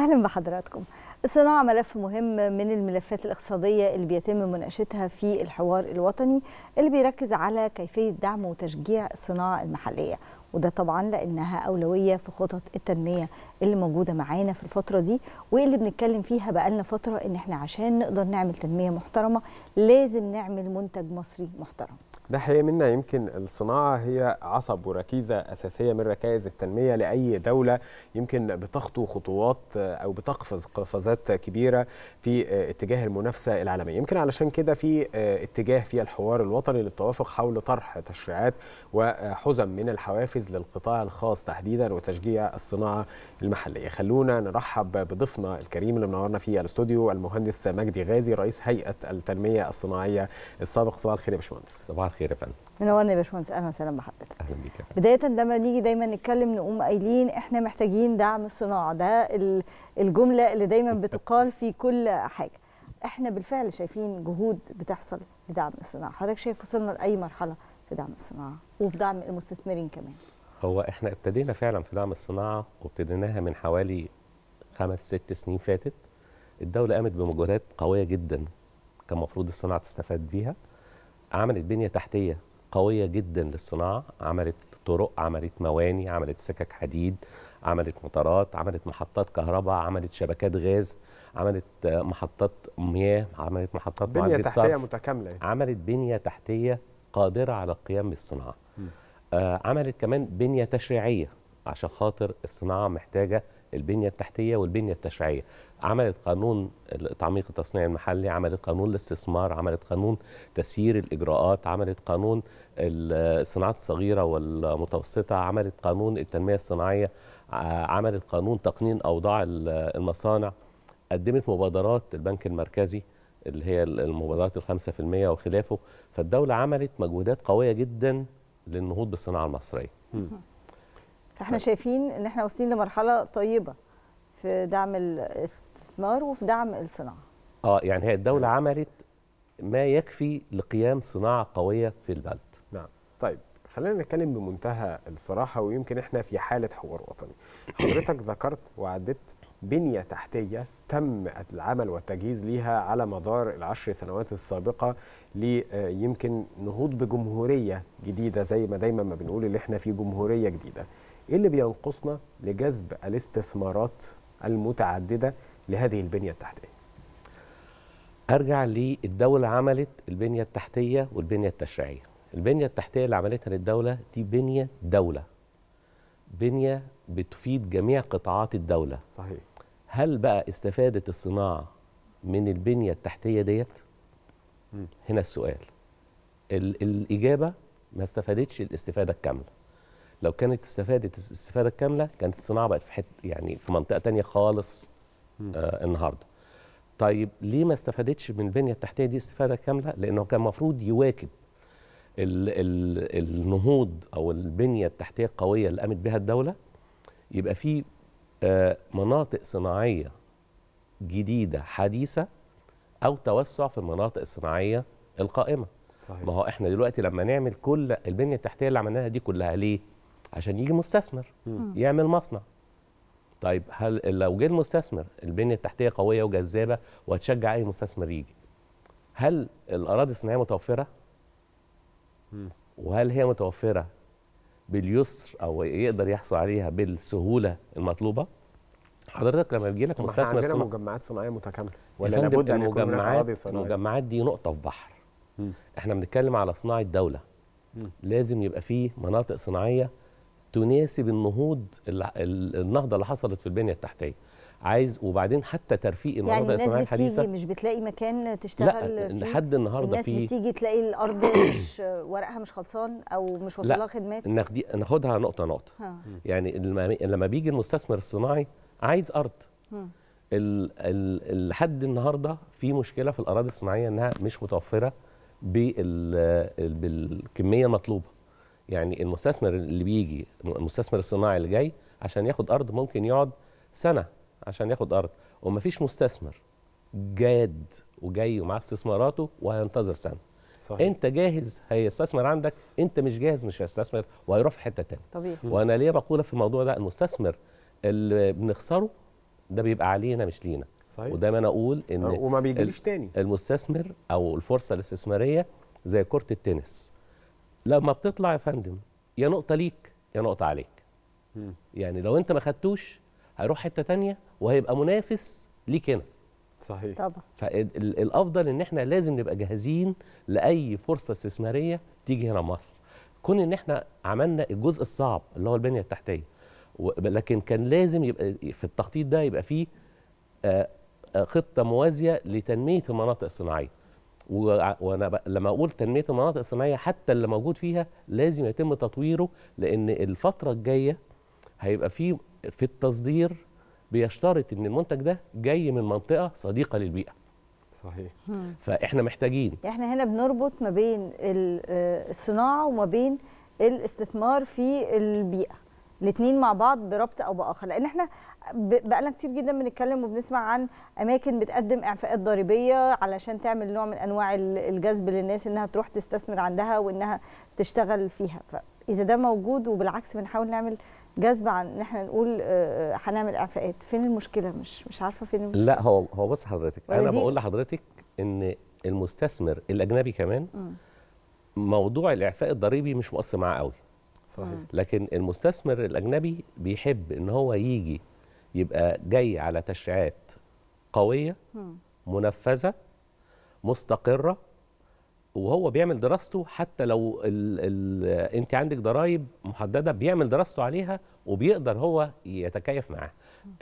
اهلا بحضراتكم الصناعة ملف مهم من الملفات الاقتصادية اللي بيتم مناقشتها في الحوار الوطني اللي بيركز على كيفية دعم وتشجيع الصناعة المحلية وده طبعا لانها اولويه في خطط التنميه اللي موجوده معانا في الفتره دي واللي بنتكلم فيها بقالنا فتره ان احنا عشان نقدر نعمل تنميه محترمه لازم نعمل منتج مصري محترم ده حقيقي منا يمكن الصناعة هي عصب وركيزة أساسية من ركائز التنمية لأي دولة يمكن بتخطو خطوات أو بتقفز قفزات كبيرة في اتجاه المنافسة العالمية يمكن علشان كده في اتجاه في الحوار الوطني للتوافق حول طرح تشريعات وحزم من الحوافز للقطاع الخاص تحديدا وتشجيع الصناعة المحلية خلونا نرحب بضيفنا الكريم اللي منورنا في الاستوديو المهندس مجدي غازي رئيس هيئة التنمية الصناعية السابق صباح الخير يا باشمهندس صباح الخير خير يا فندم منورنا يا باشمهندس اهلا وسهلا بحضرتك اهلا بيك بدايه لما نيجي دايما نتكلم نقوم قايلين احنا محتاجين دعم الصناعه ده الجمله اللي دايما بتقال في كل حاجه احنا بالفعل شايفين جهود بتحصل لدعم الصناعه حضرتك شايف وصلنا لاي مرحله في دعم الصناعه وفي دعم المستثمرين كمان هو احنا ابتدينا فعلا في دعم الصناعه وابتديناها من حوالي خمس ست سنين فاتت الدوله قامت بمجهودات قويه جدا كان المفروض الصناعه تستفاد بيها عملت بنية تحتية قوية جدا للصناعة عملت طرق عملت مواني عملت سكك حديد عملت مطارات عملت محطات كهرباء عملت شبكات غاز عملت محطات مياه عملت محطات بنية تحتية صرف. متكاملة عملت بنية تحتية قادرة على القيام بالصناعة آه عملت كمان بنية تشريعية عشان خاطر الصناعة محتاجة البنية التحتية والبنية التشريعية عملت قانون تعميق التصنيع المحلي عملت قانون الاستثمار عملت قانون تسيير الإجراءات عملت قانون الصناعات الصغيرة والمتوسطة عملت قانون التنمية الصناعية عملت قانون تقنين أوضاع المصانع قدمت مبادرات البنك المركزي اللي هي المبادرات الخمسة في المية وخلافه فالدولة عملت مجهودات قوية جدا للنهوض بالصناعة المصرية فاحنا شايفين ان احنا واصلين لمرحلة طيبة في دعم الاستثمار وفي دعم الصناعه اه يعني هي الدوله عملت ما يكفي لقيام صناعه قويه في البلد نعم طيب خلينا نتكلم بمنتهى الصراحه ويمكن احنا في حاله حوار وطني حضرتك ذكرت وعدت بنية تحتية تم العمل والتجهيز ليها على مدار العشر سنوات السابقة ليمكن آه، نهوض بجمهورية جديدة زي ما دايما ما بنقول اللي احنا في جمهورية جديدة ايه اللي بينقصنا لجذب الاستثمارات المتعددة لهذه البنية التحتية أرجع للدولة عملت البنية التحتية والبنية التشريعية البنية التحتية اللي عملتها للدولة دي بنية دولة بنية بتفيد جميع قطاعات الدولة صحيح هل بقى استفادت الصناعة من البنية التحتية ديت؟ هنا السؤال ال الإجابة ما استفادتش الاستفادة الكاملة لو كانت استفادت الاستفادة الكاملة كانت الصناعة بقت في حتة يعني في منطقة تانية خالص آه النهارده طيب ليه ما استفادتش من البنيه التحتيه دي استفاده كامله لانه كان المفروض يواكب ال ال النهوض او البنيه التحتيه القويه اللي قامت بها الدوله يبقى في آه مناطق صناعيه جديده حديثه او توسع في المناطق الصناعيه القائمه صحيح. ما هو احنا دلوقتي لما نعمل كل البنيه التحتيه اللي عملناها دي كلها ليه عشان يجي مستثمر م. يعمل مصنع طيب هل لو جه المستثمر البنيه التحتيه قويه وجذابه وهتشجع اي مستثمر يجي هل الاراضي الصناعيه متوفره؟ وهل هي متوفره باليسر او يقدر يحصل عليها بالسهوله المطلوبه؟ حضرتك لما بيجي لك مستثمر عندنا مجمعات صناعيه متكامله ولا لابد ان يكون هناك اراضي صناعيه المجمعات دي نقطه في بحر احنا بنتكلم على صناعه دوله لازم يبقى فيه مناطق صناعيه تناسب النهوض النهضه اللي حصلت في البنيه التحتيه عايز وبعدين حتى ترفيق الصناعيه يعني الناس الحديثه مش بتلاقي مكان تشتغل لا لحد النهارده في الناس بتيجي تلاقي الارض مش ورقها مش خلصان او مش واصلها خدمات لا ناخد ناخدها نقطه نقطه يعني لما بيجي المستثمر الصناعي عايز ارض لحد النهارده في مشكله في الاراضي الصناعيه انها مش متوفره بالكميه المطلوبه يعني المستثمر اللي بيجي المستثمر الصناعي اللي جاي عشان ياخد ارض ممكن يقعد سنه عشان ياخد ارض ومفيش مستثمر جاد وجاي ومعاه استثماراته وهينتظر سنه صحيح. انت جاهز هيستثمر عندك انت مش جاهز مش هيستثمر وهيروح في حته ثانيه طبيعي وانا ليه بقوله في الموضوع ده المستثمر اللي بنخسره ده بيبقى علينا مش لينا صحيح ودايما انا اقول ان وما بيجيش تاني المستثمر او الفرصه الاستثماريه زي كره التنس لما بتطلع يا فندم يا نقطه ليك يا نقطه عليك يعني لو انت ما خدتوش هيروح حته تانية وهيبقى منافس ليك هنا صحيح طبعا فالافضل ان احنا لازم نبقى جاهزين لاي فرصه استثماريه تيجي هنا مصر كون ان احنا عملنا الجزء الصعب اللي هو البنيه التحتيه لكن كان لازم يبقى في التخطيط ده يبقى فيه آه، آه، خطه موازيه لتنميه المناطق الصناعيه وانا لما اقول تنميه المناطق الصناعيه حتى اللي موجود فيها لازم يتم تطويره لان الفتره الجايه هيبقى في في التصدير بيشترط ان المنتج ده جاي من منطقه صديقه للبيئه صحيح مم. فاحنا محتاجين احنا هنا بنربط ما بين آه، الصناعه وما بين الاستثمار في البيئه الاثنين مع بعض بربط او باخر لان احنا بقالنا كتير جدا بنتكلم وبنسمع عن اماكن بتقدم اعفاءات ضريبيه علشان تعمل نوع من انواع الجذب للناس انها تروح تستثمر عندها وانها تشتغل فيها فاذا ده موجود وبالعكس بنحاول نعمل جذب عن ان احنا نقول آه، آه، هنعمل اعفاءات فين المشكله مش مش عارفه فين المشكلة. لا هو هو بص حضرتك انا بقول لحضرتك ان المستثمر الاجنبي كمان م. موضوع الاعفاء الضريبي مش مقص معاه قوي صحيح لكن المستثمر الاجنبي بيحب ان هو يجي يبقى جاي على تشريعات قويه منفذه مستقره وهو بيعمل دراسته حتى لو الـ الـ انت عندك ضرائب محدده بيعمل دراسته عليها وبيقدر هو يتكيف معاها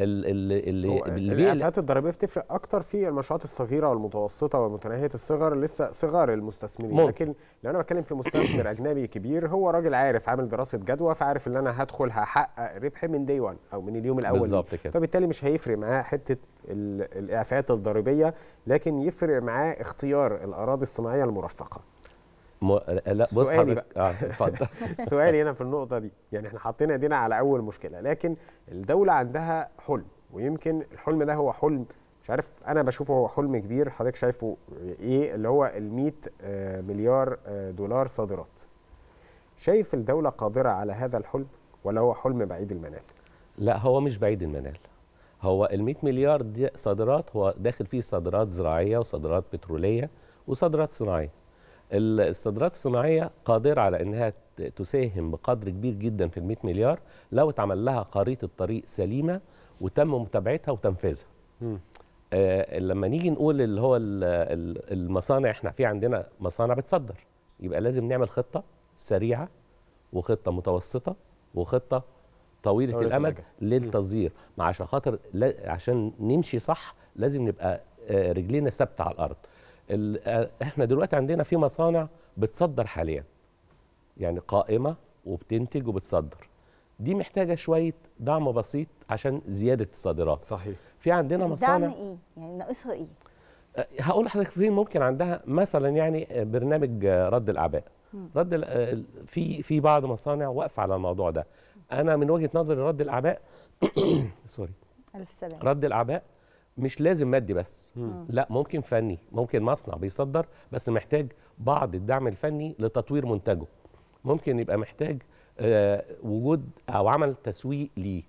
اللي اللي اللي الافات الضريبيه بتفرق اكتر في المشروعات الصغيره والمتوسطه ومتناهيه الصغر لسه صغار المستثمرين ممكن. لكن لو انا بتكلم في مستثمر اجنبي كبير هو راجل عارف عامل دراسه جدوى فعارف ان انا هدخل هحقق ربح من دي 1 او من اليوم الاول بالظبط كده فبالتالي مش هيفرق معاه حته الاعفاءات الضريبيه لكن يفرق معاه اختيار الاراضي الصناعيه المرفقه م... لا بص حضرتك اه اتفضل سؤالي هنا في النقطه دي يعني احنا حاطين ايدينا على اول مشكله لكن الدوله عندها حلم ويمكن الحلم ده هو حلم مش عارف انا بشوفه هو حلم كبير حضرتك شايفه ايه اللي هو ال 100 آه، مليار آه، دولار صادرات شايف الدوله قادره على هذا الحلم ولا هو حلم بعيد المنال لا هو مش بعيد المنال هو ال 100 مليار دي صادرات هو داخل فيه صادرات زراعيه وصادرات بتروليه وصادرات صناعيه الاستدارات الصناعيه قادره على انها تساهم بقدر كبير جدا في ال 100 مليار لو اتعمل لها خريطه طريق سليمه وتم متابعتها وتنفيذها. آه لما نيجي نقول اللي هو المصانع احنا في عندنا مصانع بتصدر يبقى لازم نعمل خطه سريعه وخطه متوسطه وخطه طويله, طويلة الامد للتصدير عشان خاطر عشان نمشي صح لازم نبقى آه، رجلينا ثابته على الارض احنا دلوقتي عندنا في مصانع بتصدر حاليا يعني قائمه وبتنتج وبتصدر دي محتاجه شويه دعم بسيط عشان زياده الصادرات صحيح في عندنا مصانع دعم ايه يعني ناقصها ايه آه، هقول لحضرتك في ممكن عندها مثلا يعني آه، برنامج آه، رد الاعباء رد في في بعض مصانع واقفه على الموضوع ده انا من وجهه نظري رد الاعباء سوري الف سلامه رد الاعباء مش لازم مادي بس مم. لا ممكن فني ممكن مصنع بيصدر بس محتاج بعض الدعم الفني لتطوير منتجه ممكن يبقى محتاج آه، وجود او عمل تسويق ليه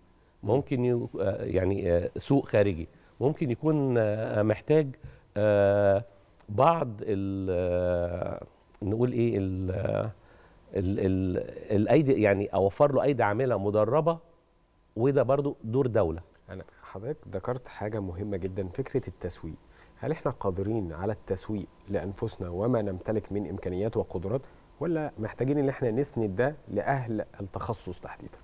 ممكن آه، يعني آه، سوق خارجي ممكن يكون محتاج بعض ال نقول ايه ال ال الـ الايدي يعني اوفر له ايدي عامله مدربه وده برضو دور دوله أنا. حضرتك ذكرت حاجة مهمة جدا فكرة التسويق هل احنا قادرين على التسويق لأنفسنا وما نمتلك من إمكانيات وقدرات ولا محتاجين ان احنا نسند ده لأهل التخصص تحديدا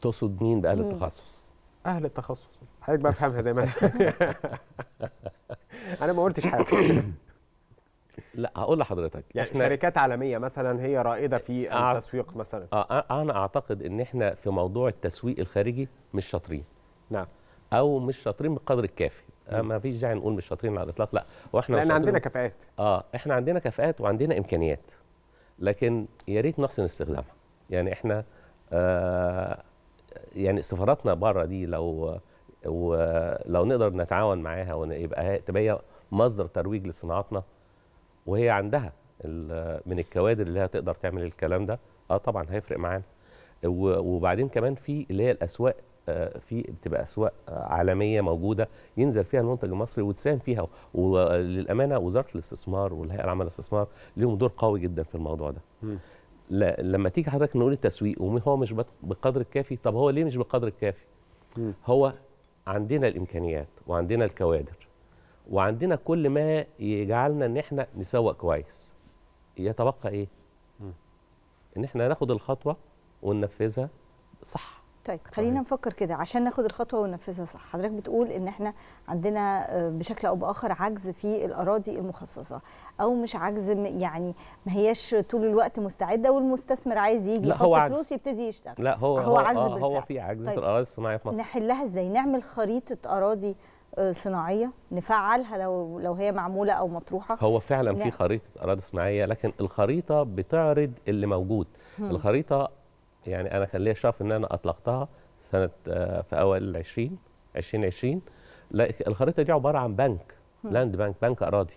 تقصد مين بأهل التخصص؟ أهل التخصص حضرتك بقى افهمها زي ما أنا ما قلتش حاجة لا هقول لحضرتك يعني إحنا شركات عالميه مثلا هي رائده في أع... التسويق مثلا اه انا اعتقد ان احنا في موضوع التسويق الخارجي مش شاطرين نعم او مش شاطرين بالقدر الكافي آه ما فيش داعي نقول مش شاطرين على الاطلاق لا واحنا لان عندنا كفاءات اه احنا عندنا كفاءات وعندنا امكانيات لكن يا ريت نحسن استخدامها يعني احنا آه يعني سفاراتنا بره دي لو ولو نقدر نتعاون معاها ويبقى تبقى مصدر ترويج لصناعاتنا وهي عندها من الكوادر اللي هتقدر تعمل الكلام ده اه طبعا هيفرق معانا وبعدين كمان في اللي هي الاسواق آه في بتبقى اسواق آه عالميه موجوده ينزل فيها المنتج المصري وتساهم فيها وللامانه وزاره الاستثمار والهيئه العامه للاستثمار لهم دور قوي جدا في الموضوع ده. لا لما تيجي حضرتك نقول التسويق وهو مش بالقدر الكافي طب هو ليه مش بالقدر الكافي؟ هو عندنا الامكانيات وعندنا الكوادر وعندنا كل ما يجعلنا ان احنا نسوق كويس يتبقى ايه ان احنا ناخد الخطوه وننفذها صح طيب خلينا صحيح. نفكر كده عشان ناخد الخطوه وننفذها صح حضرتك بتقول ان احنا عندنا آه، بشكل او باخر عجز في الاراضي المخصصه او مش عجز يعني ما هياش طول الوقت مستعده والمستثمر عايز يجي يحط فلوس يبتدي يشتغل لا هو هو, هو عجز آه، هو في عجز طيب في الاراضي الصناعيه في مصر نحلها ازاي نعمل خريطه اراضي آه، صناعيه نفعلها لو لو هي معموله او مطروحه هو فعلا نعم. في خريطه اراضي صناعيه لكن الخريطه بتعرض اللي موجود هم. الخريطه يعني انا كان ليا شرف ان انا اطلقتها سنه آه، في اوائل 20 2020 الخريطه دي عباره عن بنك لاند بنك بنك اراضي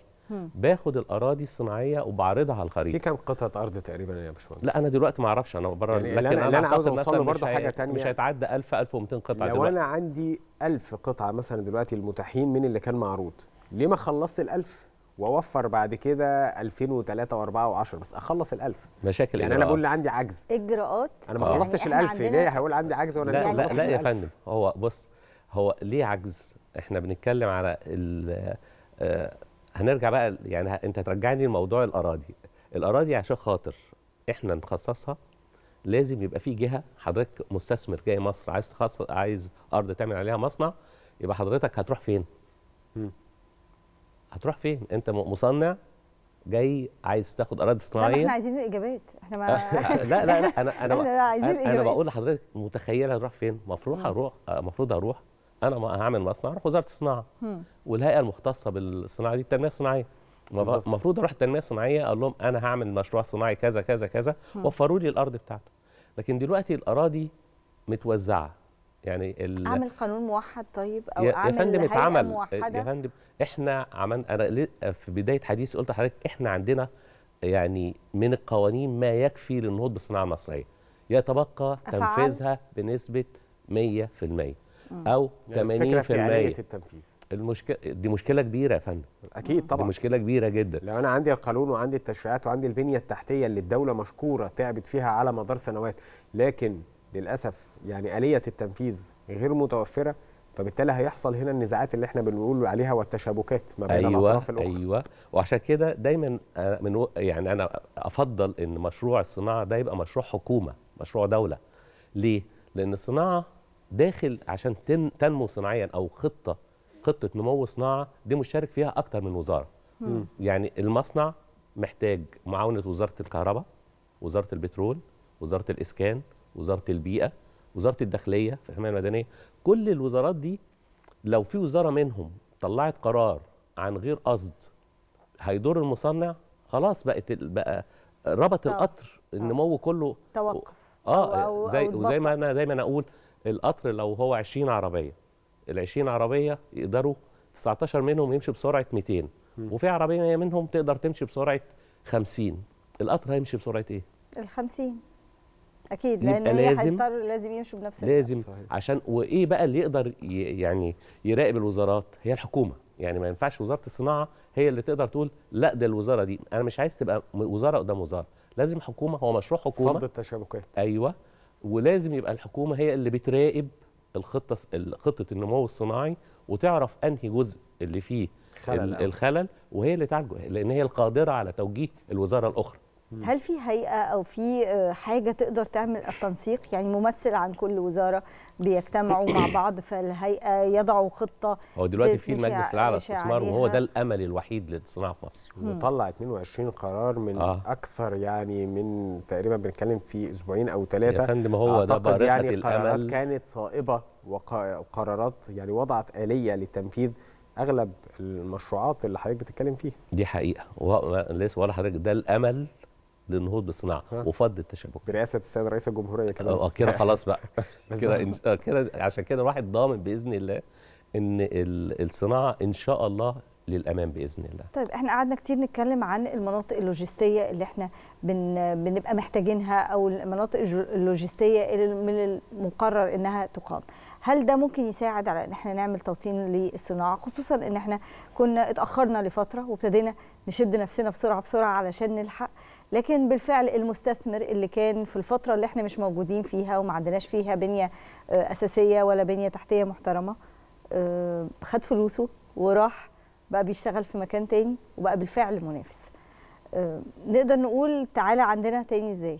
باخد الاراضي الصناعيه وبعرضها على الخريطه في كام قطعه ارض تقريبا يا باشمهندس لا انا دلوقتي ما اعرفش انا بره يعني لكن انا, أنا عاوز اوصل برضه حاجه ثانيه مش هيتعدى 1000 1200 قطعه لو يعني دلوقتي. انا عندي 1000 قطعه مثلا دلوقتي المتاحين من اللي كان معروض ليه ما خلصت ال 1000 واوفر بعد كده 2003 و4 و10 بس اخلص ال1000 مشاكل يعني إجراءات. انا بقول اللي عندي عجز اجراءات انا ما آه. خلصتش ال1000 ليه هيقول عندي عجز وانا لا لا, لا يا فندم هو بص هو ليه عجز احنا بنتكلم على ال آه، هنرجع بقى يعني انت ترجعني لموضوع الاراضي الاراضي عشان خاطر احنا نخصصها لازم يبقى في جهه حضرتك مستثمر جاي مصر عايز تخصص عايز ارض تعمل عليها مصنع يبقى حضرتك هتروح فين هتروح فين انت مصنع جاي عايز تاخد اراضي صناعيه احنا عايزين الاجابات احنا ما لا لا لا انا انا انا بقول لحضرتك متخيله هتروح فين المفروض هروح المفروض آه، هروح انا هعمل مصنع اروح وزاره الصناعه والهيئه المختصه بالصناعه دي التنميه الصناعيه المفروض اروح التنميه الصناعيه اقول لهم انا هعمل مشروع صناعي كذا كذا كذا وفروا لي الارض بتاعته لكن دلوقتي الاراضي متوزعه يعني اعمل قانون موحد طيب او يا فندم اتعمل يا فندم احنا عملنا انا في بدايه حديثي قلت لحضرتك احنا عندنا يعني من القوانين ما يكفي للنهوض بالصناعه المصريه يتبقى أفعل. تنفيذها بنسبه 100% او يعني 80% في التنفيذ المشكله دي مشكله كبيره يا فندم اكيد طبعا دي مشكله كبيره جدا لو انا عندي القانون وعندي التشريعات وعندي البنيه التحتيه اللي الدوله مشكوره تعبت فيها على مدار سنوات لكن للاسف يعني اليه التنفيذ غير متوفره فبالتالي هيحصل هنا النزاعات اللي احنا بنقول عليها والتشابكات ما بين أيوة الاطراف الاخرى ايوه وعشان كده دايما من يعني انا افضل ان مشروع الصناعه ده يبقى مشروع حكومه مشروع دوله ليه لان الصناعه داخل عشان تنمو صناعيا او خطه خطه نمو صناعه دي مشارك فيها اكتر من وزاره مم. يعني المصنع محتاج معاونه وزاره الكهرباء وزاره البترول وزاره الاسكان وزاره البيئه وزاره الداخليه في الحمايه المدنيه كل الوزارات دي لو في وزاره منهم طلعت قرار عن غير قصد هيضر المصنع خلاص بقت بقى ربط القطر النمو كله توقف اه أو زي أو وزي ما انا دايما اقول القطر لو هو 20 عربيه ال 20 عربيه يقدروا 19 منهم يمشي بسرعه 200 وفي عربيه منهم تقدر تمشي بسرعه 50 القطر هيمشي بسرعه ايه ال 50 اكيد لان هي لازم لازم يمشوا بنفس لازم صحيح. عشان وايه بقى اللي يقدر يعني يراقب الوزارات هي الحكومه يعني ما ينفعش وزاره الصناعه هي اللي تقدر تقول لا ده الوزاره دي انا مش عايز تبقى وزاره قدام وزاره لازم حكومه هو مشروع حكومه فرض التشابكات ايوه ولازم يبقى الحكومه هي اللي بتراقب الخطه خطه النمو الصناعي وتعرف انهي جزء اللي فيه خلل الخلل وهي اللي تعالجه لان هي القادره على توجيه الوزاره الاخرى هل في هيئه او في آه، حاجه تقدر تعمل التنسيق يعني ممثل عن كل وزاره بيجتمعوا مع بعض فالهيئه يضعوا خطه هو دلوقتي في المجلس الاعلى للاستثمار وهو ده الامل الوحيد للصناعه في مصر وطلع 22 قرار من آه. اكثر يعني من تقريبا بنتكلم في اسبوعين او ثلاثه يا فندم هو ده بارقه يعني الامل كانت صائبه وقرارات يعني وضعت اليه لتنفيذ اغلب المشروعات اللي حضرتك بتتكلم فيها دي حقيقه ولا حضرتك ده الامل للنهوض بالصناعه وفض التشابك برئاسه السيد رئيس الجمهوريه كده آه،, اه كده خلاص بقى كده إن... آه، كده عشان كده الواحد ضامن باذن الله ان الصناعه ان شاء الله للامام باذن الله. طيب احنا قعدنا كتير نتكلم عن المناطق اللوجستيه اللي احنا بن بنبقى محتاجينها او المناطق اللوجستيه اللي من المقرر انها تقام. هل ده ممكن يساعد على ان احنا نعمل توطين للصناعه خصوصا ان احنا كنا اتاخرنا لفتره وابتدينا نشد نفسنا بسرعه بسرعه علشان نلحق لكن بالفعل المستثمر اللي كان في الفتره اللي احنا مش موجودين فيها وما عندناش فيها بنيه آه، اساسيه ولا بنيه تحتيه محترمه آه، خد فلوسه وراح بقى بيشتغل في مكان تاني وبقى بالفعل منافس آه، نقدر نقول تعالى عندنا تاني ازاي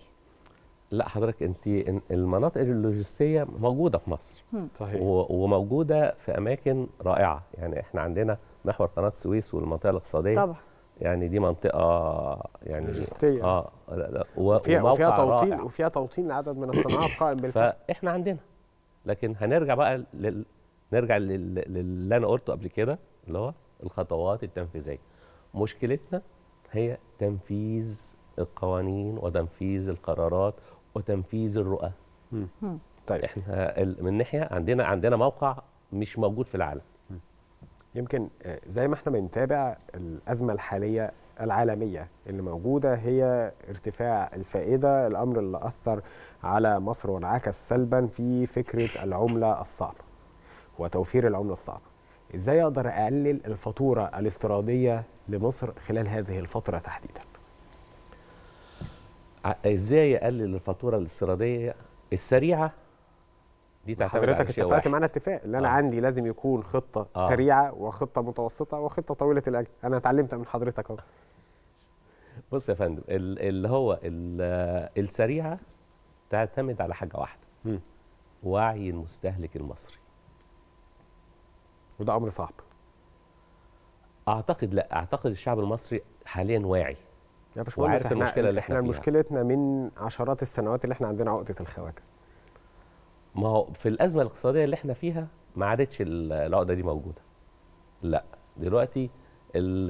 لا حضرتك انت المناطق اللوجستيه موجوده في مصر صحيح وموجوده في اماكن رائعه يعني احنا عندنا محور قناه السويس والمنطقه الاقتصاديه طبعا يعني دي منطقه يعني لوجستيه اه لا لا وفيها وفيها توطين رائع. وفيها توطين لعدد من الصناعات قائم بالفعل فاحنا عندنا لكن هنرجع بقى لل... نرجع لل... للي انا قلته قبل كده اللي هو الخطوات التنفيذيه مشكلتنا هي تنفيذ القوانين وتنفيذ القرارات وتنفيذ الرؤى طيب احنا من ناحيه عندنا عندنا موقع مش موجود في العالم يمكن آه، زي ما احنا بنتابع الازمه الحاليه العالميه اللي موجوده هي ارتفاع الفائده الامر اللي اثر على مصر وانعكس سلبا في فكره العمله الصعبه وتوفير العمله الصعبه ازاي اقدر اقلل الفاتوره الاستيراديه لمصر خلال هذه الفتره تحديدا ازاي اقلل الفاتوره الاستيراديه السريعه دي حضرتك اتفقت معانا اتفاق اللي انا آه. عندي لازم يكون خطه آه. سريعه وخطه متوسطه وخطه طويله الاجل انا اتعلمت من حضرتك اهو بص يا فندم اللي هو السريعه تعتمد على حاجه واحده م. وعي المستهلك المصري وده امر صعب اعتقد لا اعتقد الشعب المصري حاليا واعي يا باشمهندس احنا المشكله اللي احنا, احنا مشكلتنا من عشرات السنوات اللي احنا عندنا عقده الخواجه ما هو في الازمه الاقتصاديه اللي احنا فيها ما عادتش العقده دي موجوده لا دلوقتي الـ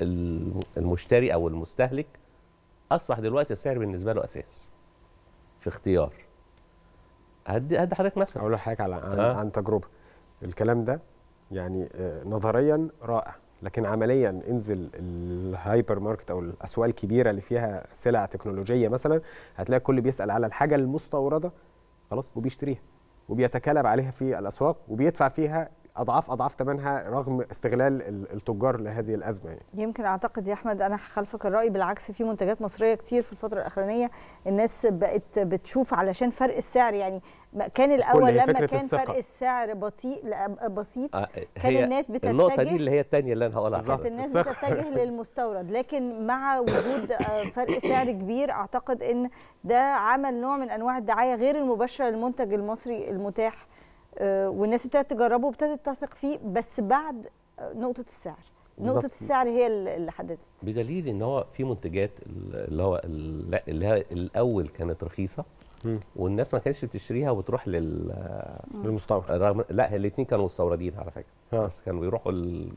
الـ المشتري او المستهلك اصبح دلوقتي السعر بالنسبه له اساس في اختيار هدي هدي حضرتك مثلا اقول لحضرتك على عن, أه؟ عن تجربه الكلام ده يعني آه، نظريا رائع لكن عمليا انزل الهايبر ماركت او الاسواق الكبيره اللي فيها سلع تكنولوجيه مثلا هتلاقي كل بيسال على الحاجه المستورده خلاص وبيشتريها وبيتكالب عليها في الاسواق وبيدفع فيها اضعاف اضعاف ثمنها رغم استغلال التجار لهذه الازمه يعني. يمكن اعتقد يا احمد انا هخالفك الراي بالعكس في منتجات مصريه كتير في الفتره الاخرانيه الناس بقت بتشوف علشان فرق السعر يعني كان الاول لما كان السقة. فرق السعر بطيء بسيط آه كان الناس بتتجه النقطه دي اللي هي الثانيه اللي انا هقولها كانت الناس بتتجه للمستورد لكن مع وجود آه، فرق سعر كبير اعتقد ان ده عمل نوع من انواع الدعايه غير المباشره للمنتج المصري المتاح آه، والناس ابتدت تجربه وابتدت تثق فيه بس بعد آه، نقطه السعر نقطه السعر هي اللي حددت بدليل ان هو في منتجات اللي هو اللي هي الاول كانت رخيصه والناس ما كانتش بتشتريها وتروح لل للمستورد رغم لا الاثنين كانوا مستوردين على فكره بس كانوا بيروحوا ال...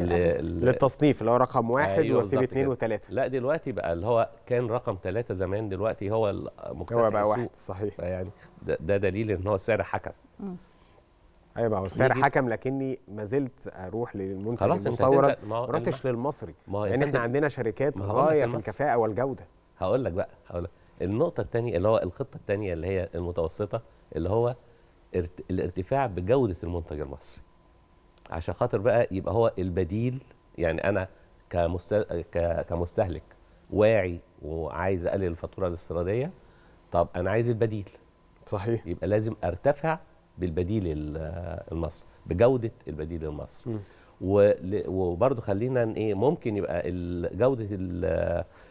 آه، للتصنيف اللي هو رقم واحد أيوة وسيب اثنين وثلاثه لا دلوقتي بقى اللي هو كان رقم ثلاثه زمان دلوقتي هو مكتسح هو بقى واحد صحيح يعني ده, ده دليل ان هو السعر حكم ايوه بقى هو السعر حكم لكني ما زلت اروح للمنتج خلاص المستورد ما رحتش للمصري لان يعني احنا عندنا شركات غايه في الكفاءه والجوده هقول لك بقى هقول لك النقطه الثانيه اللي هو الخطه الثانيه اللي هي المتوسطه اللي هو الارتفاع بجوده المنتج المصري عشان خاطر بقى يبقى هو البديل يعني انا كمستهلك واعي وعايز اقلل الفاتوره الاستيراديه طب انا عايز البديل صحيح يبقى لازم ارتفع بالبديل المصري بجوده البديل المصري وبرضه خلينا ايه ممكن يبقى جوده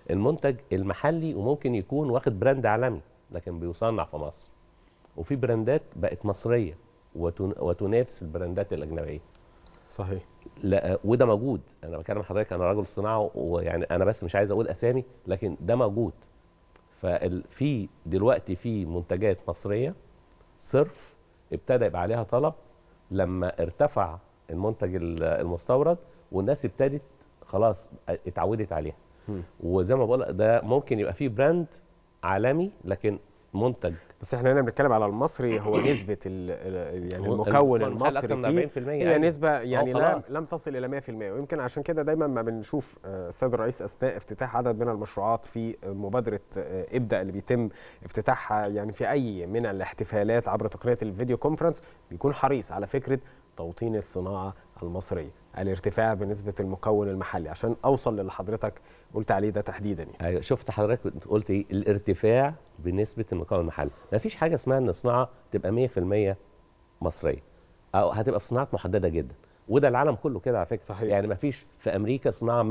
المنتج المحلي وممكن يكون واخد براند عالمي لكن بيصنع في مصر وفي براندات بقت مصريه وتنافس البراندات الاجنبيه صحيح لا وده موجود انا بكلم حضرتك انا رجل صناعه ويعني انا بس مش عايز اقول اسامي لكن ده موجود ففي دلوقتي في منتجات مصريه صرف ابتدى يبقى عليها طلب لما ارتفع المنتج المستورد والناس ابتدت خلاص اتعودت عليها وزي ما بقول ده ممكن يبقى فيه براند عالمي لكن منتج بس احنا هنا بنتكلم على المصري هو نسبه يعني المكون المصري فيه هي يعني نسبه يعني لا لم تصل الى 100% ويمكن عشان كده دايما ما بنشوف آه، السيد الرئيس اثناء افتتاح عدد من المشروعات في آه، مبادره آه، ابدا اللي بيتم افتتاحها يعني في اي من الاحتفالات عبر تقنيه الفيديو كونفرنس بيكون حريص على فكره توطين الصناعه المصريه الارتفاع بنسبه المكون المحلي عشان اوصل للي حضرتك قلت عليه ده تحديدا يعني. ايوه شفت حضرتك قلت ايه الارتفاع بنسبه المكون المحلي ما فيش حاجه اسمها ان الصناعة تبقى 100% مصريه او هتبقى في صناعات محدده جدا وده العالم كله كده على فكره صحيح. يعني ما فيش في امريكا صناعه 100%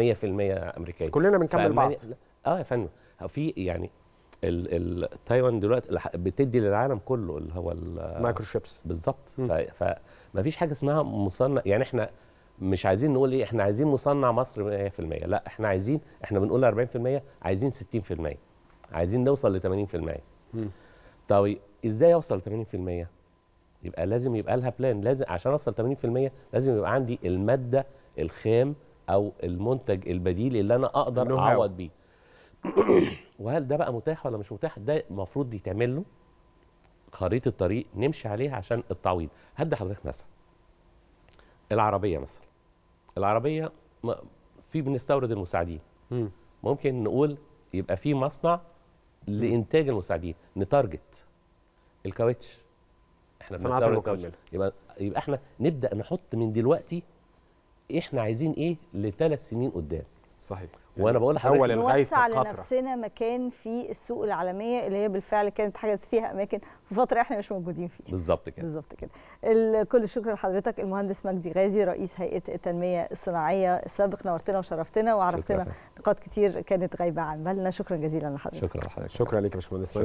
امريكيه كلنا بنكمل بعض اه يا فندم في يعني تايوان دلوقتي بتدي للعالم كله اللي هو المايكرو شيبس بالظبط فما فيش حاجه اسمها مصنع يعني احنا مش عايزين نقول ايه احنا عايزين مصنع مصر 100% لا احنا عايزين احنا بنقول 40% عايزين 60% عايزين نوصل ل 80% طيب ازاي اوصل ل 80% يبقى لازم يبقى لها بلان لازم عشان اوصل 80% لازم يبقى عندي الماده الخام او المنتج البديل اللي انا اقدر اعوض بيه وهل ده بقى متاح ولا مش متاح ده المفروض يتعمل له خريطه طريق نمشي عليها عشان التعويض هدي حضرتك مثلا العربيه مثلا العربيه في بنستورد المساعدين ممكن نقول يبقى في مصنع لانتاج المساعدين نتارجت الكاوتش احنا بنستورد الكاوتش يبقى يبقى احنا نبدا نحط من دلوقتي احنا عايزين ايه لثلاث سنين قدام صحيح يعني وانا بقول لحضرتك اول الغايه القطره نفسنا مكان في السوق العالميه اللي هي بالفعل كانت حجزت فيها اماكن في فتره احنا مش موجودين فيها بالظبط كده بالظبط كده كل الشكر لحضرتك المهندس مجدي غازي رئيس هيئه التنميه الصناعيه السابق نورتنا وشرفتنا وعرفتنا نقاط كتير كانت غايبه عن بالنا شكرا جزيلا لحضرتك شكرا لحضرتك شكرا لك يا باشمهندس